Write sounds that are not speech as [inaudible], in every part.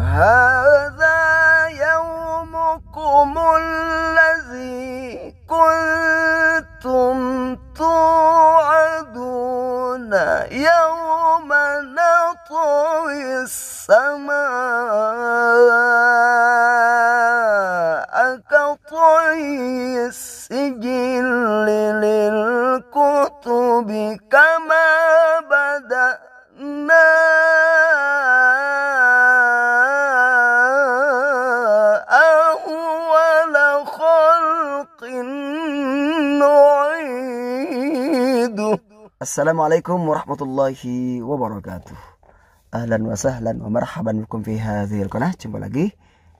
هذا يومكم الذي كنتم توعدون يوم نطوي السماء كطي السجل للكتب كما Assalamualaikum warahmatullahi wabarakatuh. Ahlan wa sahlan wa marhaban bikum fi hadhil al Jumpa lagi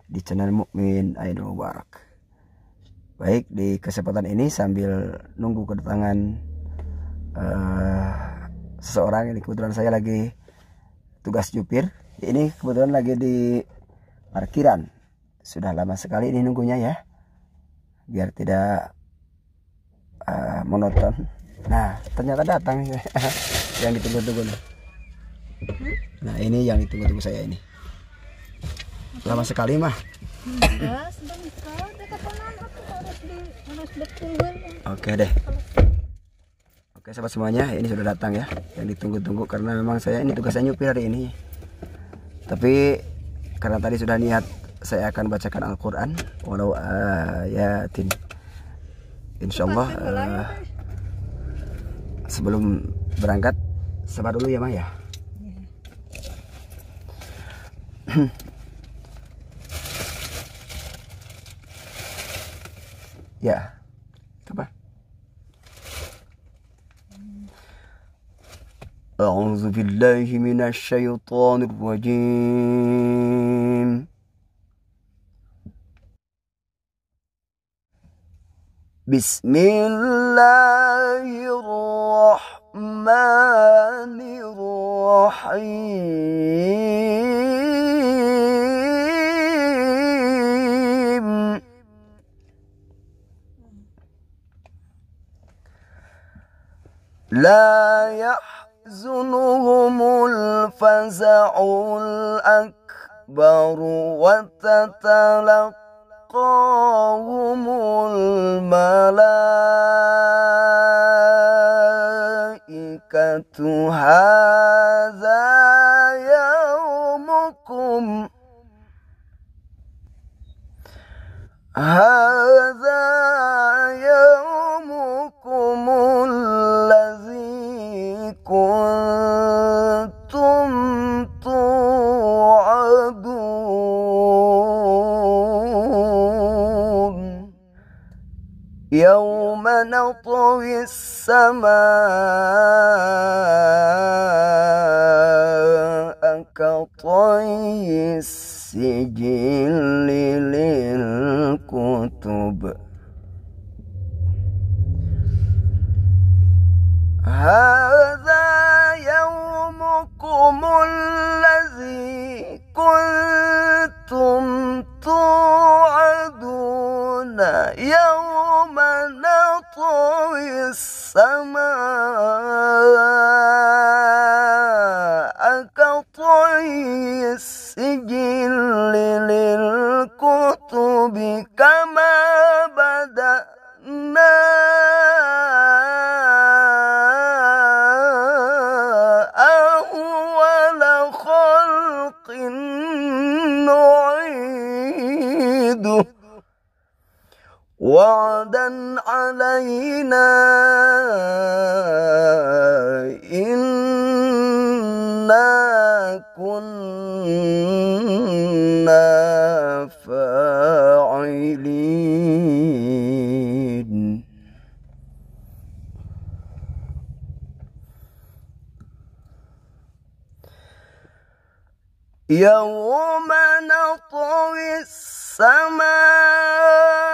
di channel Mukmin Aidul Mubarak. Baik, di kesempatan ini sambil nunggu kedatangan uh, seseorang ini kebetulan saya lagi tugas jupir. Ini kebetulan lagi di parkiran. Sudah lama sekali ini nunggunya ya. Biar tidak uh, eh, monoton Nah, ternyata datang [laughs] yang ditunggu-tunggu nih. Hmm? Nah, ini yang ditunggu-tunggu saya ini. Lama sekali mah. Iya, Oke deh. Oke sahabat semuanya, ini sudah datang ya, yang ditunggu-tunggu karena memang saya ini tugasnya nyupir hari ini. Tapi karena tadi sudah niat saya akan bacakan Al-Quran, walau uh, ya tin, insya Allah. Uh, sebelum berangkat sabar dulu ya Maya. Yeah. ya, coba. أعوذ بالله من الشيطان الرجيم بسم الله الله الرحمن الرحيم لا يحزنهم الفزع الأكبر وتتلقاهم الملائكة هذا يومكم هذا يومكم الذي كنت يوم نطوي السماء كطي السجل للكتب هذا يومكم السماء كطي السجل للكتب كما وعدا علينا إنا كنا فاعلين يوم نطوي السماء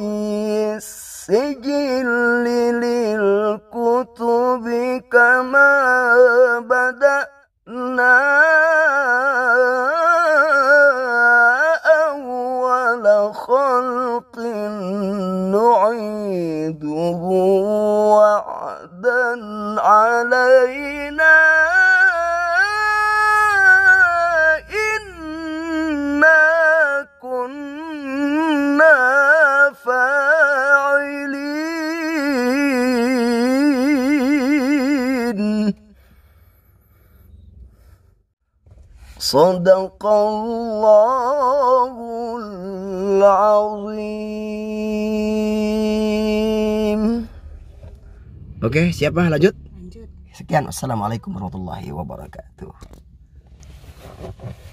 السجل للكتب كما بدأنا أول خلق نعيده وعدا على صدق الله العظيم Oke, siapa lanjut? Lanjut. Sekian. Assalamualaikum warahmatullahi wabarakatuh.